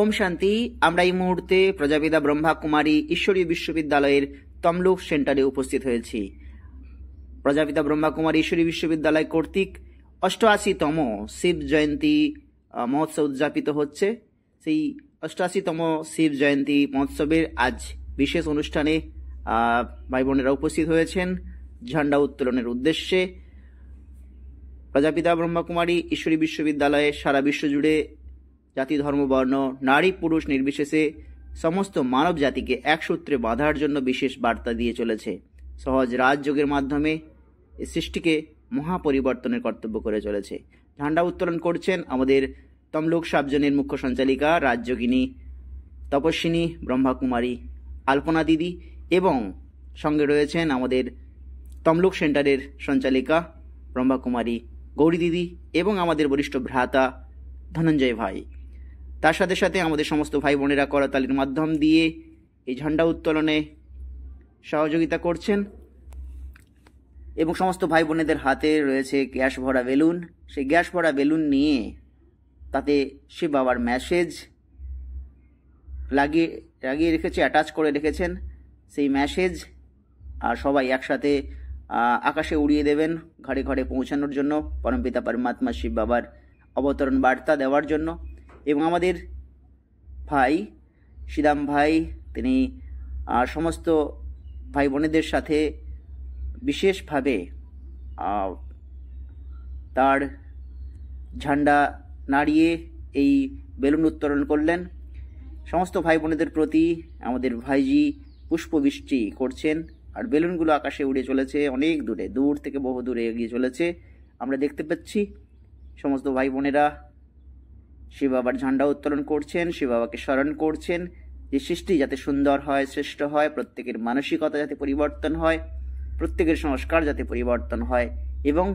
ওম শান্তি আমরা এই মুহূর্তে প্রজাপিতা ব্রহ্মা কুমারী ঈশ্বরীয় বিশ্ববিদ্যালয়ের তমলুক সেন্টারে উপস্থিত হয়েছি প্রজাপিতা ব্রহ্মা কুমারী ঈশ্বরী বিশ্ববিদ্যালয় কর্তৃক অষ্টআশিতম শিব জয়ন্তী মহোৎসব উদযাপিত হচ্ছে সেই অষ্টআশিতম শিব জয়ন্তী মহোৎসবের আজ বিশেষ অনুষ্ঠানে ভাই বোনেরা উপস্থিত হয়েছেন ঝান্ডা উত্তোলনের উদ্দেশ্যে প্রজাপিতা ব্রহ্মাকুমারী ঈশ্বরী বিশ্ববিদ্যালয়ে সারা বিশ্ব জুড়ে জাতি ধর্ম বর্ণ নারী পুরুষ নির্বিশেষে সমস্ত মানব জাতিকে একসূত্রে বাঁধার জন্য বিশেষ বার্তা দিয়ে চলেছে সহজ রাজযোগের মাধ্যমে সৃষ্টিকে মহাপরিবর্তনের কর্তব্য করে চলেছে ঝান্ডা উত্তোলন করছেন আমাদের তমলুক সাবজনের মুখ্য সঞ্চালিকা রাজযোগিনী তপস্বিনী ব্রহ্মাকুমারী আলপনা দিদি এবং সঙ্গে রয়েছেন আমাদের তমলুক সেন্টারের সঞ্চালিকা ব্রহ্মাকুমারী গৌরী দিদি এবং আমাদের বরিষ্ঠ ভ্রাতা ধনঞ্জয় ভাই তার সাথে সাথে আমাদের সমস্ত ভাই বোনেরা করাতালির মাধ্যম দিয়ে এই ঝান্ডা উত্তোলনে সহযোগিতা করছেন এবং সমস্ত ভাই বোনেদের হাতে রয়েছে গ্যাস ভরা বেলুন সেই গ্যাস ভরা বেলুন নিয়ে তাতে সে বাবার ম্যাসেজ লাগিয়ে লাগিয়ে রেখেছে অ্যাটাচ করে রেখেছেন সেই ম্যাসেজ আর সবাই একসাথে আকাশে উড়িয়ে দেবেন ঘরে ঘরে পৌঁছানোর জন্য পরমপিতা পরমাত্মা শিব বাবার অবতরণ বার্তা দেওয়ার জন্য এবং আমাদের ভাই সিদাম ভাই তিনি সমস্ত ভাই বোনেদের সাথে বিশেষভাবে তার ঝান্ডা নাড়িয়ে এই বেলুন উত্তোলন করলেন সমস্ত ভাই বোনেদের প্রতি আমাদের ভাইজি পুষ্পবৃষ্টি করছেন আর বেলুনগুলো আকাশে উড়ে চলেছে অনেক দূরে দূর থেকে বহু দূরে এগিয়ে চলেছে আমরা দেখতে পাচ্ছি সমস্ত ভাই বোনেরা শিব বাবার ঝান্ডা উত্তোলন করছেন শিব বাবাকে স্মরণ করছেন যে সৃষ্টি যাতে সুন্দর হয় শ্রেষ্ঠ হয় প্রত্যেকের মানসিকতা যাতে পরিবর্তন হয় প্রত্যেকের সংস্কার যাতে পরিবর্তন হয় এবং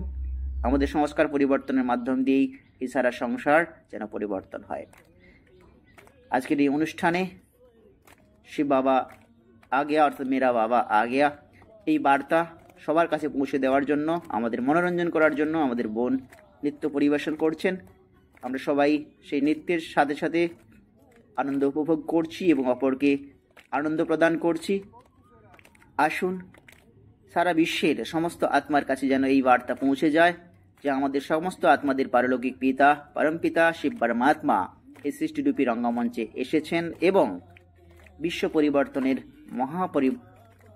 আমাদের সংস্কার পরিবর্তনের মাধ্যম দিয়েই এই সারা সংসার যেন পরিবর্তন হয় আজকের এই অনুষ্ঠানে শিব বাবা আগেয়া অর্থাৎ মেরা বাবা আগেয়া এই বার্তা সবার কাছে পৌঁছে দেওয়ার জন্য আমাদের মনোরঞ্জন করার জন্য আমাদের বোন নৃত্য পরিবেশন করছেন আমরা সবাই সেই নৃত্যের সাথে সাথে আনন্দ উপভোগ করছি এবং অপরকে আনন্দ প্রদান করছি আসুন সারা বিশ্বের সমস্ত আত্মার কাছে যেন এই বার্তা পৌঁছে যায় যে আমাদের সমস্ত আত্মাদের পারলৌকিক পিতা পরমপিতা শিব পরমাত্মা এই সৃষ্টিরূপী রঙ্গমঞ্চে এসেছেন এবং বিশ্ব পরিবর্তনের মহাপরি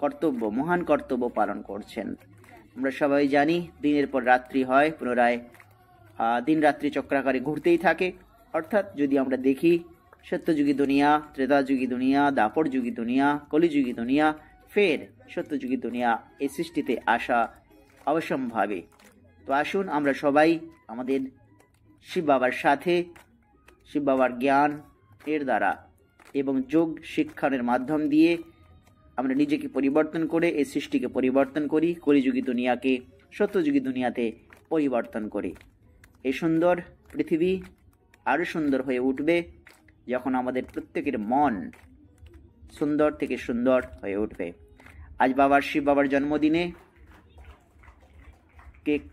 কর্তব্য মহান কর্তব্য পালন করছেন আমরা সবাই জানি দিনের পর রাত্রি হয় পুনরায় দিনরাত্রি চক্রাকারে ঘুরতেই থাকে অর্থাৎ যদি আমরা দেখি সত্যযুগী দুনিয়া ত্রেতাযুগী দুনিয়া দাপর যুগী দুনিয়া কলিযুগী দুনিয়া ফের সত্যযুগী দুনিয়া এই সৃষ্টিতে আসা অবশ্যম্ভাবে তো আসুন আমরা সবাই আমাদের শিব বাবার সাথে শিব বাবার জ্ঞান এর দ্বারা এবং যোগ শিক্ষণের মাধ্যম দিয়ে আমরা নিজেকে পরিবর্তন করে এই সৃষ্টিকে পরিবর্তন করি কলিযুগী দুনিয়াকে সত্যযুগী দুনিয়াতে পরিবর্তন করি এই সুন্দর পৃথিবী আরও সুন্দর হয়ে উঠবে যখন আমাদের প্রত্যেকের মন সুন্দর থেকে সুন্দর হয়ে উঠবে আজ বাবার শিব বাবার জন্মদিনে কেক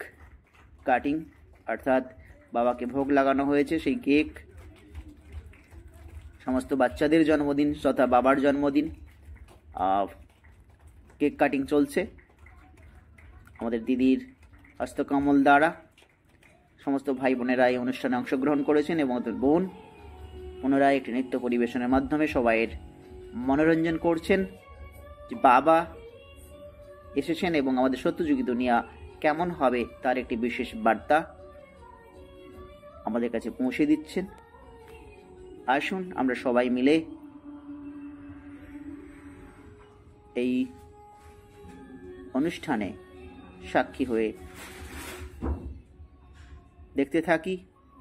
কাটিং অর্থাৎ বাবাকে ভোগ লাগানো হয়েছে সেই কেক সমস্ত বাচ্চাদের জন্মদিন তথা বাবার জন্মদিন কেক কাটিং চলছে আমাদের দিদির হস্তকমল দ্বারা সমস্ত ভাই বোনেরা এই অনুষ্ঠানে অংশগ্রহণ করেছেন এবং তাদের বোন পুনরায় একটি নৃত্য পরিবেশনের মাধ্যমে সবাইয়ের মনোরঞ্জন করছেন যে বাবা এসেছেন এবং আমাদের সত্যযুগী দুনিয়া কেমন হবে তার একটি বিশেষ বার্তা আমাদের কাছে পৌঁছে দিচ্ছেন আসুন আমরা সবাই মিলে এই অনুষ্ঠানে সাক্ষী হয়ে দেখতে থাকি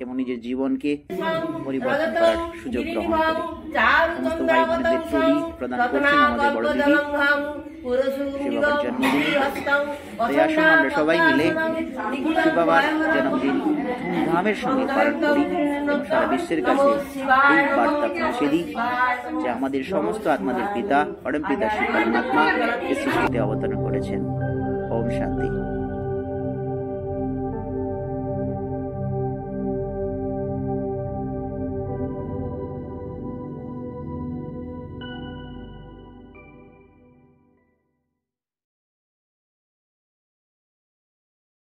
এবং নিজের জীবনকে পরিবর্তন করার সুযোগ গ্রহণ করি সমস্ত প্রদান করছেন আমাদের বড় দিদি শিবাবার জন্মদিন তাই আসুন আমরা সবাই মিলে শিবাবার জন্মদিন ধুমধামের সঙ্গে পালন করি এবং সারা বিশ্বের কাছে এই বার্তা পৌঁছে দিই যে আমাদের সমস্ত আত্মাদের পিতা পরম পিতা শিব পরমাত্মা সৃষ্টিতে অবতরণ করেছেন ওম শান্তি